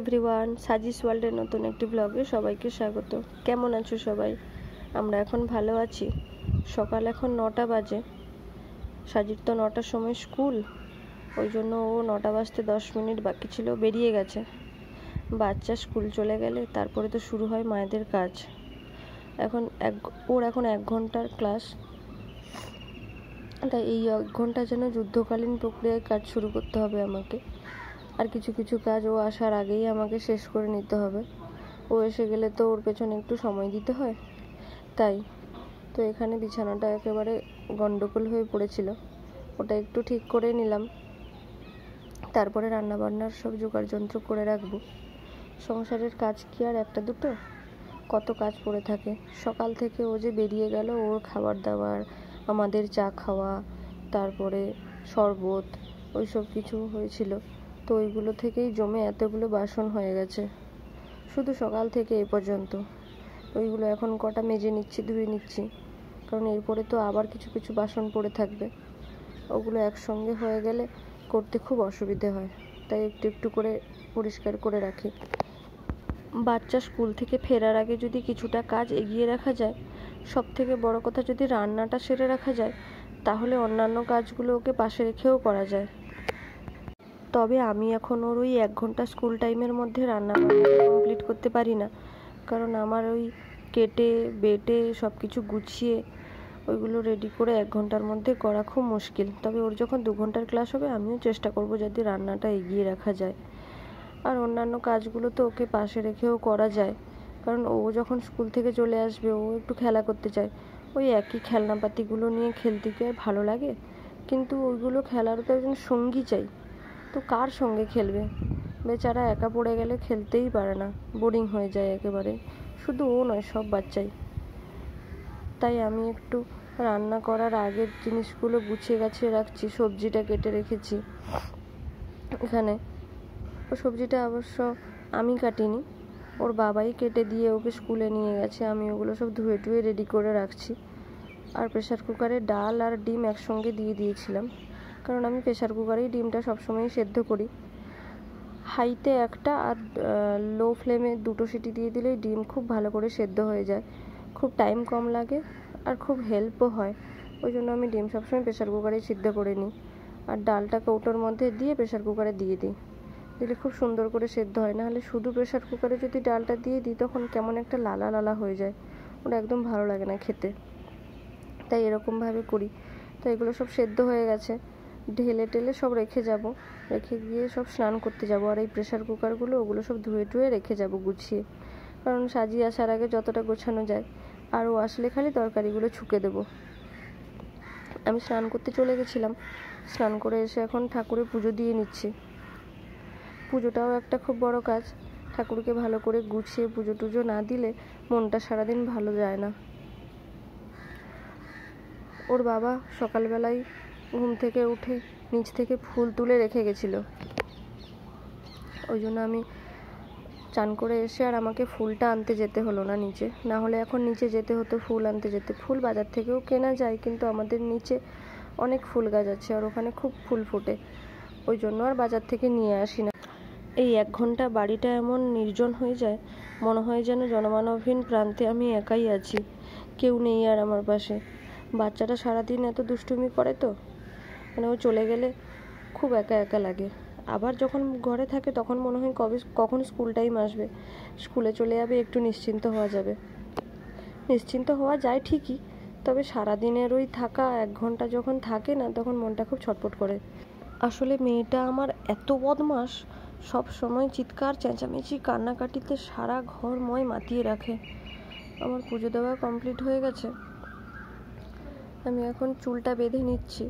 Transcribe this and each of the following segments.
Everyone সাজিস ওয়ার্ল্ডের নতুন একটি ব্লগে সবাইকে স্বাগত কেমন আছো সবাই আমরা এখন ভালো আছি সকাল এখন নটা বাজে সাজির তো নটার সময় স্কুল ওই জন্য ও নটা বাজতে দশ মিনিট বাকি ছিল বেরিয়ে গেছে বাচ্চা স্কুল চলে গেলে তারপরে তো শুরু হয় মায়েদের কাজ এখন এক ওর এখন এক ঘন্টার ক্লাস তাই এই এক ঘন্টা যেন যুদ্ধকালীন প্রক্রিয়ায় কাজ শুরু করতে হবে আমাকে আর কিছু কিছু কাজ ও আসার আগেই আমাকে শেষ করে নিতে হবে ও এসে গেলে তো ওর পেছনে একটু সময় দিতে হয় তাই তো এখানে বিছানাটা একেবারে গন্ডগোল হয়ে পড়েছিল ওটা একটু ঠিক করে নিলাম তারপরে রান্নাবান্নার সব জোগাড় যন্ত্র করে রাখবো সংসারের কাজ কি আর একটা দুটো কত কাজ পড়ে থাকে সকাল থেকে ও যে বেরিয়ে গেল ওর খাবার দাবার আমাদের চা খাওয়া তারপরে শরবত ওইসব কিছু হয়েছিল তো ওইগুলো থেকেই জমে এতগুলো বাসন হয়ে গেছে শুধু সকাল থেকে এ পর্যন্ত ওইগুলো এখন কটা মেজে নিচ্ছি ধুয়ে নিচ্ছি কারণ এরপরে তো আবার কিছু কিছু বাসন পড়ে থাকবে ওগুলো একসঙ্গে হয়ে গেলে করতে খুব অসুবিধে হয় তাই একটু একটু করে পরিষ্কার করে রাখি বাচ্চা স্কুল থেকে ফেরার আগে যদি কিছুটা কাজ এগিয়ে রাখা যায় সব থেকে বড় কথা যদি রান্নাটা সেরে রাখা যায় তাহলে অন্যান্য কাজগুলো ওকে পাশে রেখেও করা যায় তবে আমি এখন ওর ওই এক ঘন্টা স্কুল টাইমের মধ্যে রান্না কমপ্লিট করতে পারি না কারণ আমার ওই কেটে বেটে সব কিছু গুছিয়ে ওইগুলো রেডি করে এক ঘন্টার মধ্যে করা খুব মুশকিল তবে ওর যখন দু ঘন্টার ক্লাস হবে আমিও চেষ্টা করব যাতে রান্নাটা এগিয়ে রাখা যায় আর অন্যান্য কাজগুলো তো ওকে পাশে রেখেও করা যায় কারণ ও যখন স্কুল থেকে চলে আসবে ও একটু খেলা করতে চায় ওই একই খেলনাপাতিগুলো নিয়ে খেলতে কি আর ভালো লাগে কিন্তু ওইগুলো খেলার তো একজন সঙ্গী চাই তো কার সঙ্গে খেলবে বেচারা একা পড়ে গেলে খেলতেই পারে না বোরিং হয়ে যায় একেবারে শুধু ও নয় সব বাচ্চাই তাই আমি একটু রান্না করার আগের জিনিসগুলো গুছিয়ে গাছিয়ে রাখছি সবজিটা কেটে রেখেছি এখানে ও সবজিটা অবশ্য আমি কাটিনি ওর বাবাই কেটে দিয়ে ওকে স্কুলে নিয়ে গেছে আমি ওগুলো সব ধুয়ে টুয়ে রেডি করে রাখছি আর প্রেশার কুকারে ডাল আর ডিম একসঙ্গে দিয়ে দিয়েছিলাম কারণ আমি প্রেশার কুকারেই ডিমটা সবসময় সেদ্ধ করি হাইতে একটা আর লো ফ্লেমে দুটো সিটি দিয়ে দিলেই ডিম খুব ভালো করে সেদ্ধ হয়ে যায় খুব টাইম কম লাগে আর খুব হেল্পও হয় ওই জন্য আমি ডিম সবসময় প্রেশার কুকারেই সিদ্ধ করে নিই আর ডালটা কৌটোর মধ্যে দিয়ে প্রেশার কুকারে দিয়ে দিই দিলে খুব সুন্দর করে সেদ্ধ হয় নাহলে শুধু প্রেশার কুকারে যদি ডালটা দিয়ে দিই তখন কেমন একটা লালা লালা হয়ে যায় ওটা একদম ভালো লাগে না খেতে তাই এরকমভাবে করি তো এগুলো সব সেদ্ধ হয়ে গেছে ঢেলে টেলে সব রেখে যাব রেখে গিয়ে সব স্নান করতে যাব আর এই প্রেশার কুকারগুলো ওগুলো সব ধুয়ে টুয়ে রেখে যাব গুছিয়ে কারণ সাজিয়ে আসার আগে যতটা গোছানো যায় আর ও আসলে খালি তরকারিগুলো ছুকে দেব আমি স্নান করতে চলে গেছিলাম স্নান করে এসে এখন ঠাকুরের পুজো দিয়ে নিচ্ছি পুজোটাও একটা খুব বড় কাজ ঠাকুরকে ভালো করে গুছিয়ে পুজো টুজো না দিলে মনটা সারাদিন ভালো যায় না ওর বাবা সকালবেলায় ঘুম থেকে উঠে নিচ থেকে ফুল তুলে রেখে গেছিল ওই জন্য আমি চান করে এসে আর আমাকে ফুলটা আনতে যেতে হলো না নিচে না হলে এখন নিচে যেতে হতো ফুল আনতে যেতে ফুল বাজার থেকেও কেনা যায় কিন্তু আমাদের নিচে অনেক ফুল গাছ আছে আর ওখানে খুব ফুল ফুটে ওই জন্য আর বাজার থেকে নিয়ে আসি না এই এক ঘন্টা বাড়িটা এমন নির্জন হয়ে যায় মনে হয় যেন জনমানবহীন প্রান্তে আমি একাই আছি কেউ নেই আর আমার পাশে বাচ্চাটা সারাদিন এত দুষ্টুমি করে তো মানে ও চলে গেলে খুব একা একা লাগে আবার যখন ঘরে থাকে তখন মনে হয় কবে কখন স্কুল টাইম আসবে স্কুলে চলে যাবে একটু নিশ্চিন্ত হওয়া যাবে নিশ্চিন্ত হওয়া যায় ঠিকই তবে সারাদিনের ওই থাকা এক ঘন্টা যখন থাকে না তখন মনটা খুব ছটপট করে আসলে মেয়েটা আমার এত বদমাস সব সময় চিৎকার চেঁচামেচি কান্নাকাটিতে সারা ঘরময় মাতিয়ে রাখে আমার পুজো দেওয়া কমপ্লিট হয়ে গেছে আমি এখন চুলটা বেঁধে নিচ্ছি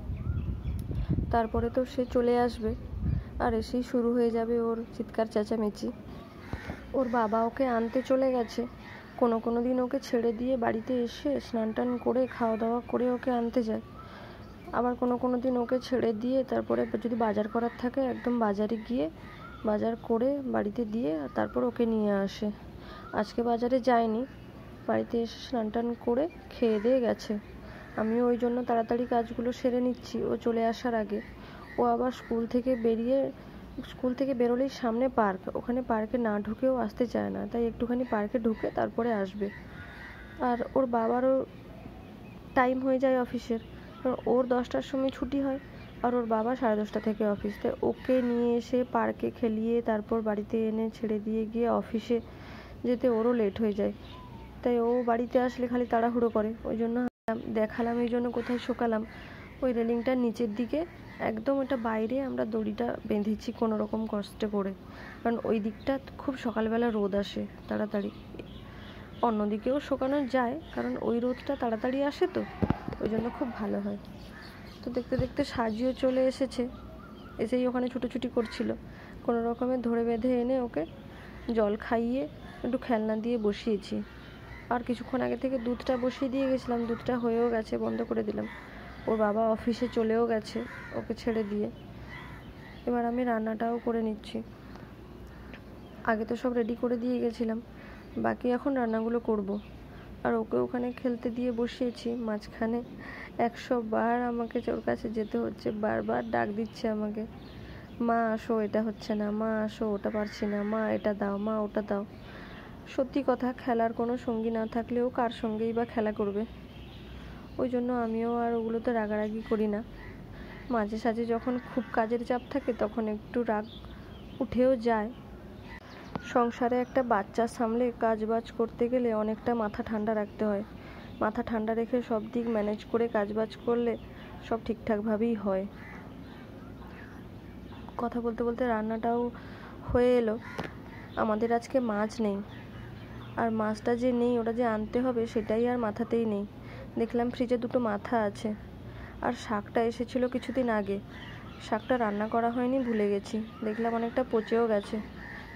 তারপরে তো সে চলে আসবে আর এসেই শুরু হয়ে যাবে ওর চিৎকার চেঁচামেচি ওর বাবা ওকে আনতে চলে গেছে কোনো কোনো দিন ওকে ছেড়ে দিয়ে বাড়িতে এসে স্নান টান করে খাওয়া দাওয়া করে ওকে আনতে যায় আবার কোনো কোনো দিন ওকে ছেড়ে দিয়ে তারপরে যদি বাজার করার থাকে একদম বাজারে গিয়ে বাজার করে বাড়িতে দিয়ে তারপর ওকে নিয়ে আসে আজকে বাজারে যায়নি বাড়িতে এসে স্নান টান করে খেয়ে দিয়ে গেছে আমি ওই জন্য তাড়াতাড়ি কাজগুলো সেরে নিচ্ছি ও চলে আসার আগে ও আবার স্কুল থেকে বেরিয়ে স্কুল থেকে বেরোলেই সামনে পার্ক ওখানে পার্কে না ঢুকেও আসতে চায় না তাই একটুখানি পার্কে ঢুকে তারপরে আসবে আর ওর বাবারও টাইম হয়ে যায় অফিসের ওর দশটার সময় ছুটি হয় আর ওর বাবা সাড়ে দশটা থেকে অফিস তাই ওকে নিয়ে এসে পার্কে খেলিয়ে তারপর বাড়িতে এনে ছেড়ে দিয়ে গিয়ে অফিসে যেতে ওরও লেট হয়ে যায় তাই ও বাড়িতে আসলে খালি তাড়াহুড়ো করে ওই জন্য দেখালাম এই জন্য কোথায় শোকালাম ওই রেলিংটার নিচের দিকে একদম ওটা বাইরে আমরা দড়িটা বেঁধেছি কোনো রকম কষ্টে করে কারণ ওই দিকটা খুব সকালবেলা রোদ আসে তাড়াতাড়ি অন্যদিকেও শোকানো যায় কারণ ওই রোদটা তাড়াতাড়ি আসে তো ওই জন্য খুব ভালো হয় তো দেখতে দেখতে সাজিও চলে এসেছে এসেই ওখানে ছুটোছুটি করছিল কোনো রকমে ধরে বেঁধে এনে ওকে জল খাইয়ে একটু খেলনা দিয়ে বসিয়েছি আর কিছুক্ষণ আগে থেকে দুধটা বসিয়ে দিয়ে গেছিলাম দুধটা হয়েও গেছে বন্ধ করে দিলাম ওর বাবা অফিসে চলেও গেছে ওকে ছেড়ে দিয়ে এবার আমি রান্নাটাও করে নিচ্ছি আগে তো সব রেডি করে দিয়ে গেছিলাম বাকি এখন রান্নাগুলো করব। আর ওকে ওখানে খেলতে দিয়ে বসিয়েছি মাঝখানে একশো বার আমাকে ওর কাছে যেতে হচ্ছে বারবার ডাক দিচ্ছে আমাকে মা আসো এটা হচ্ছে না মা আসো ওটা পারছি না মা এটা দাও মা ওটা দাও সত্যি কথা খেলার কোনো সঙ্গী না থাকলেও কার সঙ্গেই বা খেলা করবে ওই জন্য আমিও আর ওগুলোতে রাগারাগি করি না মাঝে সাঝে যখন খুব কাজের চাপ থাকে তখন একটু রাগ উঠেও যায় সংসারে একটা বাচ্চা সামলে কাজ বাজ করতে গেলে অনেকটা মাথা ঠান্ডা রাখতে হয় মাথা ঠান্ডা রেখে সব দিক ম্যানেজ করে কাজ বাজ করলে সব ঠিকঠাকভাবেই হয় কথা বলতে বলতে রান্নাটাও হয়ে এলো আমাদের আজকে মাছ নেই আর মাছটা যে নেই ওটা যে আনতে হবে সেটাই আর মাথাতেই নেই দেখলাম ফ্রিজে দুটো মাথা আছে আর শাকটা এসেছিলো কিছুদিন আগে শাকটা রান্না করা হয়নি ভুলে গেছি দেখলাম অনেকটা পচেও গেছে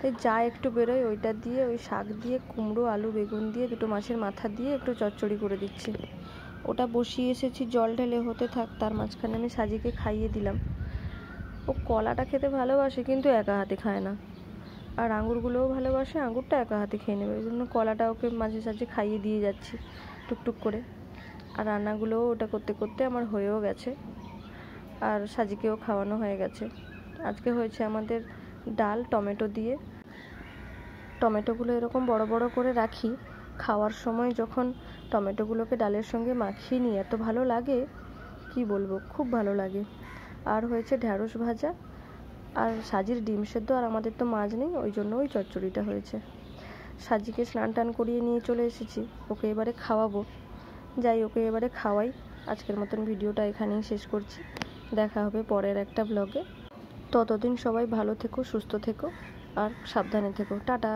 তাই যা একটু বেরোয় ওইটা দিয়ে ওই শাক দিয়ে কুমড়ো আলু বেগুন দিয়ে দুটো মাছের মাথা দিয়ে একটু চচ্চড়ি করে দিচ্ছি ওটা বসিয়ে এসেছি জল ঢেলে হতে থাক তার মাঝখানে আমি সাজিকে খাইয়ে দিলাম ও কলাটা খেতে ভালোবাসে কিন্তু একা হাতে খায় না আর আঙুরগুলোও ভালোবাসে আঙুরটা একা হাতে খেয়ে নেবে ওই জন্য কলাটা ওকে মাঝে সাঝে খাইয়ে দিয়ে যাচ্ছি টুকটুক করে আর রান্নাগুলোও ওটা করতে করতে আমার হয়েও গেছে আর সাজিকেও খাওয়ানো হয়ে গেছে আজকে হয়েছে আমাদের ডাল টমেটো দিয়ে টমেটোগুলো এরকম বড় বড় করে রাখি খাওয়ার সময় যখন টমেটোগুলোকে ডালের সঙ্গে মাখিয়ে নিই এত ভালো লাগে কি বলবো খুব ভালো লাগে আর হয়েছে ঢ্যাঁড়স ভাজা আর সাজির ডিম সেদ্ধ আর আমাদের তো মাছ নেই ওই জন্য ওই চচ্চড়িটা হয়েছে সাজিকে স্নান টান করিয়ে নিয়ে চলে এসেছি ওকে এবারে খাওয়াবো যাই ওকে এবারে খাওয়াই আজকের মতন ভিডিওটা এখানেই শেষ করছি দেখা হবে পরের একটা ব্লগে ততদিন সবাই ভালো থেকো সুস্থ থেকো আর সাবধানে থেকো টাটা